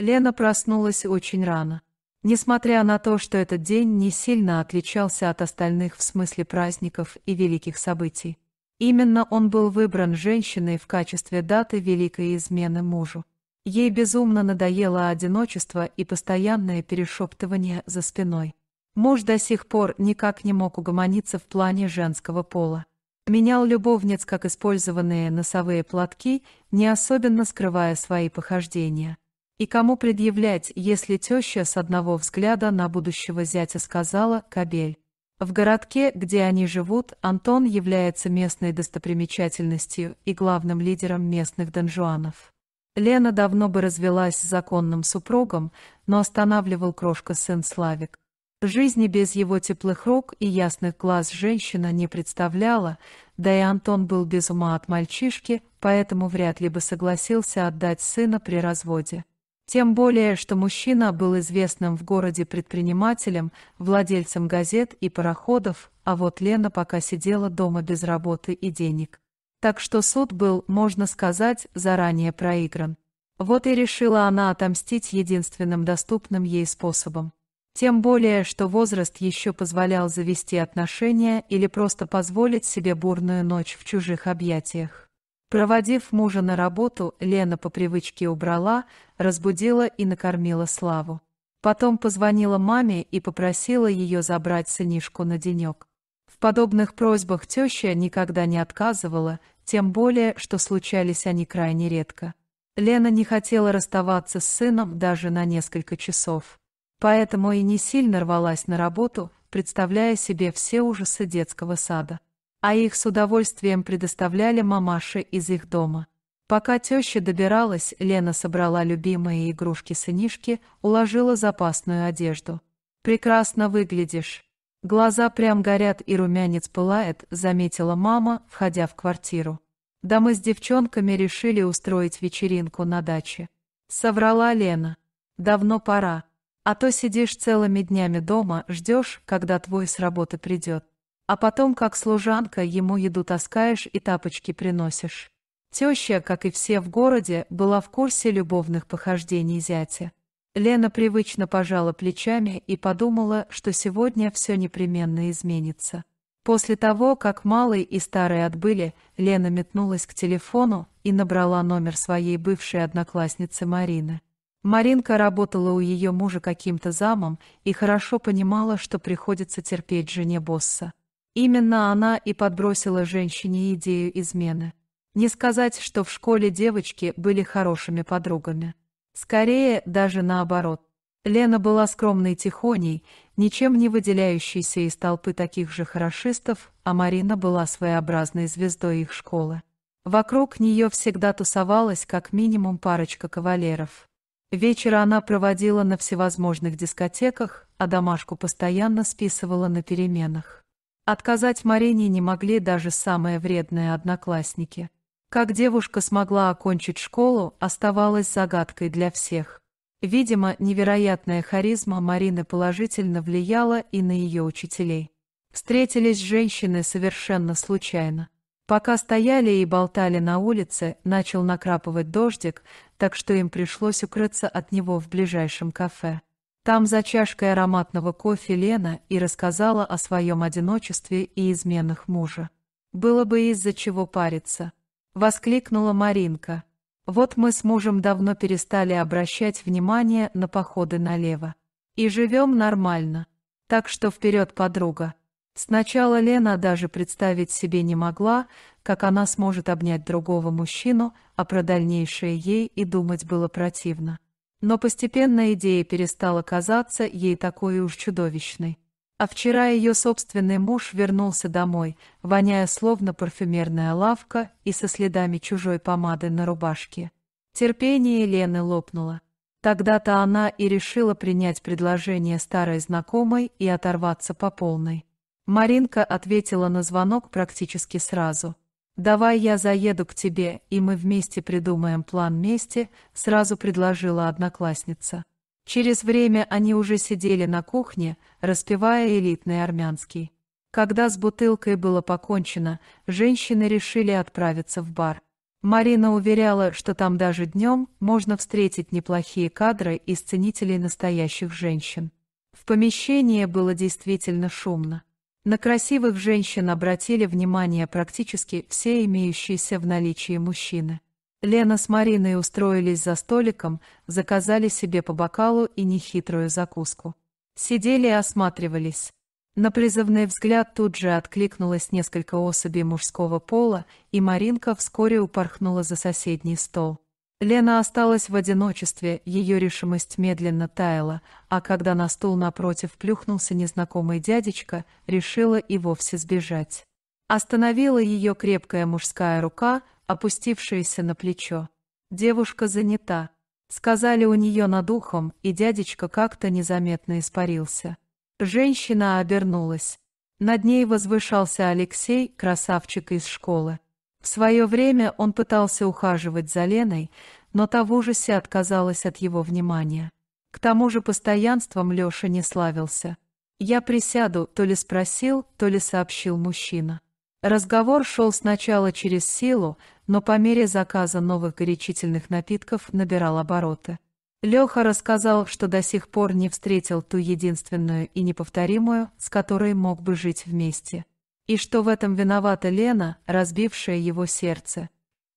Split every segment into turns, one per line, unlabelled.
Лена проснулась очень рано. Несмотря на то, что этот день не сильно отличался от остальных в смысле праздников и великих событий, именно он был выбран женщиной в качестве даты великой измены мужу. Ей безумно надоело одиночество и постоянное перешептывание за спиной. Муж до сих пор никак не мог угомониться в плане женского пола. Менял любовниц как использованные носовые платки, не особенно скрывая свои похождения. И кому предъявлять, если теща с одного взгляда на будущего зятя сказала «Кобель». В городке, где они живут, Антон является местной достопримечательностью и главным лидером местных донжуанов. Лена давно бы развелась с законным супругом, но останавливал крошка сын Славик. Жизни без его теплых рук и ясных глаз женщина не представляла, да и Антон был без ума от мальчишки, поэтому вряд ли бы согласился отдать сына при разводе. Тем более, что мужчина был известным в городе предпринимателем, владельцем газет и пароходов, а вот Лена пока сидела дома без работы и денег. Так что суд был, можно сказать, заранее проигран. Вот и решила она отомстить единственным доступным ей способом. Тем более, что возраст еще позволял завести отношения или просто позволить себе бурную ночь в чужих объятиях. Проводив мужа на работу, Лена по привычке убрала, разбудила и накормила Славу. Потом позвонила маме и попросила ее забрать сынишку на денек. В подобных просьбах теща никогда не отказывала, тем более, что случались они крайне редко. Лена не хотела расставаться с сыном даже на несколько часов. Поэтому и не сильно рвалась на работу, представляя себе все ужасы детского сада а их с удовольствием предоставляли мамаши из их дома. Пока теща добиралась, Лена собрала любимые игрушки-сынишки, уложила запасную одежду. «Прекрасно выглядишь. Глаза прям горят и румянец пылает», — заметила мама, входя в квартиру. «Да мы с девчонками решили устроить вечеринку на даче». Соврала Лена. «Давно пора. А то сидишь целыми днями дома, ждешь, когда твой с работы придет». А потом, как служанка, ему еду таскаешь и тапочки приносишь. Теща, как и все в городе, была в курсе любовных похождений зятя. Лена привычно пожала плечами и подумала, что сегодня все непременно изменится. После того, как малый и старый отбыли, Лена метнулась к телефону и набрала номер своей бывшей одноклассницы Марины. Маринка работала у ее мужа каким-то замом и хорошо понимала, что приходится терпеть жене босса. Именно она и подбросила женщине идею измены. Не сказать, что в школе девочки были хорошими подругами. Скорее, даже наоборот. Лена была скромной тихоней, ничем не выделяющейся из толпы таких же хорошистов, а Марина была своеобразной звездой их школы. Вокруг нее всегда тусовалась как минимум парочка кавалеров. Вечер она проводила на всевозможных дискотеках, а домашку постоянно списывала на переменах. Отказать Марине не могли даже самые вредные одноклассники. Как девушка смогла окончить школу, оставалось загадкой для всех. Видимо, невероятная харизма Марины положительно влияла и на ее учителей. Встретились женщины совершенно случайно. Пока стояли и болтали на улице, начал накрапывать дождик, так что им пришлось укрыться от него в ближайшем кафе. Там за чашкой ароматного кофе Лена и рассказала о своем одиночестве и изменах мужа. «Было бы из-за чего париться», — воскликнула Маринка. «Вот мы с мужем давно перестали обращать внимание на походы налево. И живем нормально. Так что вперед, подруга!» Сначала Лена даже представить себе не могла, как она сможет обнять другого мужчину, а про дальнейшее ей и думать было противно. Но постепенно идея перестала казаться ей такой уж чудовищной. А вчера ее собственный муж вернулся домой, воняя словно парфюмерная лавка и со следами чужой помады на рубашке. Терпение Елены лопнуло. Тогда-то она и решила принять предложение старой знакомой и оторваться по полной. Маринка ответила на звонок практически сразу. «Давай я заеду к тебе, и мы вместе придумаем план мести», — сразу предложила одноклассница. Через время они уже сидели на кухне, распевая элитный армянский. Когда с бутылкой было покончено, женщины решили отправиться в бар. Марина уверяла, что там даже днем можно встретить неплохие кадры и ценителей настоящих женщин. В помещении было действительно шумно. На красивых женщин обратили внимание практически все имеющиеся в наличии мужчины. Лена с Мариной устроились за столиком, заказали себе по бокалу и нехитрую закуску. Сидели и осматривались. На призывный взгляд тут же откликнулось несколько особей мужского пола, и Маринка вскоре упорхнула за соседний стол. Лена осталась в одиночестве, ее решимость медленно таяла, а когда на стул напротив плюхнулся незнакомый дядечка, решила и вовсе сбежать. Остановила ее крепкая мужская рука, опустившаяся на плечо. Девушка занята. Сказали у нее над ухом, и дядечка как-то незаметно испарился. Женщина обернулась. Над ней возвышался Алексей, красавчик из школы свое время он пытался ухаживать за Леной, но та в ужасе отказалась от его внимания. К тому же постоянством Леша не славился. «Я присяду», то ли спросил, то ли сообщил мужчина. Разговор шел сначала через силу, но по мере заказа новых горячительных напитков набирал обороты. Леха рассказал, что до сих пор не встретил ту единственную и неповторимую, с которой мог бы жить вместе. И что в этом виновата Лена, разбившая его сердце.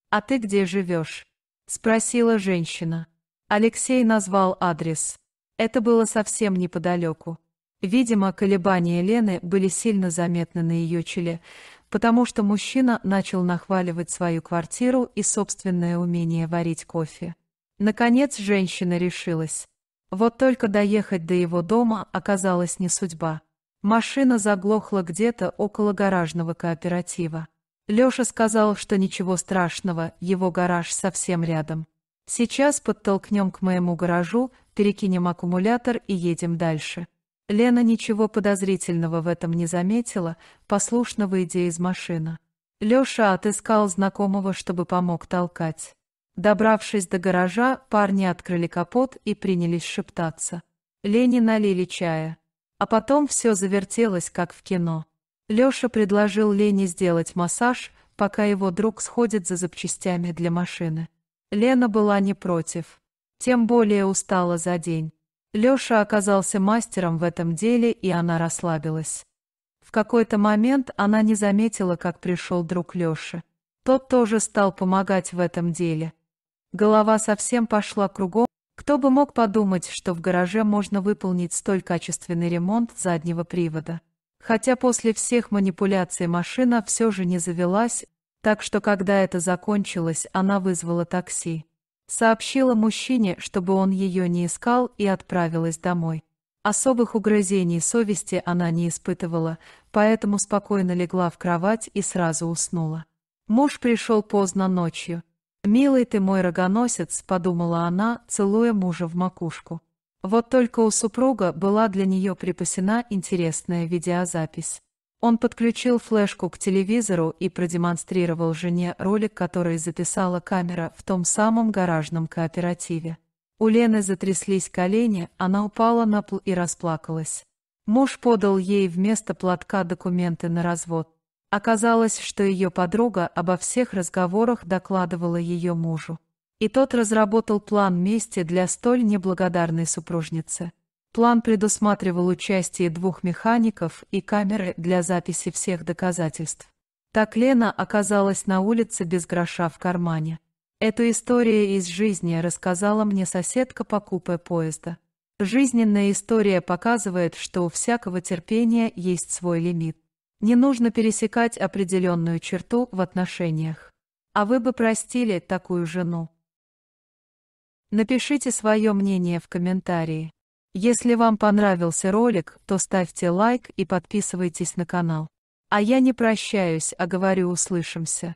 «А ты где живешь?» – спросила женщина. Алексей назвал адрес. Это было совсем неподалеку. Видимо, колебания Лены были сильно заметны на ее челе, потому что мужчина начал нахваливать свою квартиру и собственное умение варить кофе. Наконец женщина решилась. Вот только доехать до его дома оказалась не судьба. Машина заглохла где-то около гаражного кооператива. Лёша сказал, что ничего страшного, его гараж совсем рядом. Сейчас подтолкнем к моему гаражу, перекинем аккумулятор и едем дальше. Лена ничего подозрительного в этом не заметила, послушно выйдя из машины. Лёша отыскал знакомого, чтобы помог толкать. Добравшись до гаража, парни открыли капот и принялись шептаться. Лене налили чая. А потом все завертелось, как в кино. Леша предложил Лене сделать массаж, пока его друг сходит за запчастями для машины. Лена была не против. Тем более устала за день. Леша оказался мастером в этом деле, и она расслабилась. В какой-то момент она не заметила, как пришел друг Леши. Тот тоже стал помогать в этом деле. Голова совсем пошла кругом, кто бы мог подумать, что в гараже можно выполнить столь качественный ремонт заднего привода. Хотя после всех манипуляций машина все же не завелась, так что когда это закончилось, она вызвала такси. Сообщила мужчине, чтобы он ее не искал и отправилась домой. Особых угрызений совести она не испытывала, поэтому спокойно легла в кровать и сразу уснула. Муж пришел поздно ночью. «Милый ты мой рогоносец», — подумала она, целуя мужа в макушку. Вот только у супруга была для нее припасена интересная видеозапись. Он подключил флешку к телевизору и продемонстрировал жене ролик, который записала камера в том самом гаражном кооперативе. У Лены затряслись колени, она упала на пол и расплакалась. Муж подал ей вместо платка документы на развод. Оказалось, что ее подруга обо всех разговорах докладывала ее мужу. И тот разработал план мести для столь неблагодарной супружницы. План предусматривал участие двух механиков и камеры для записи всех доказательств. Так Лена оказалась на улице без гроша в кармане. Эту историю из жизни рассказала мне соседка по купе поезда. Жизненная история показывает, что у всякого терпения есть свой лимит. Не нужно пересекать определенную черту в отношениях. А вы бы простили такую жену? Напишите свое мнение в комментарии. Если вам понравился ролик, то ставьте лайк и подписывайтесь на канал. А я не прощаюсь, а говорю услышимся.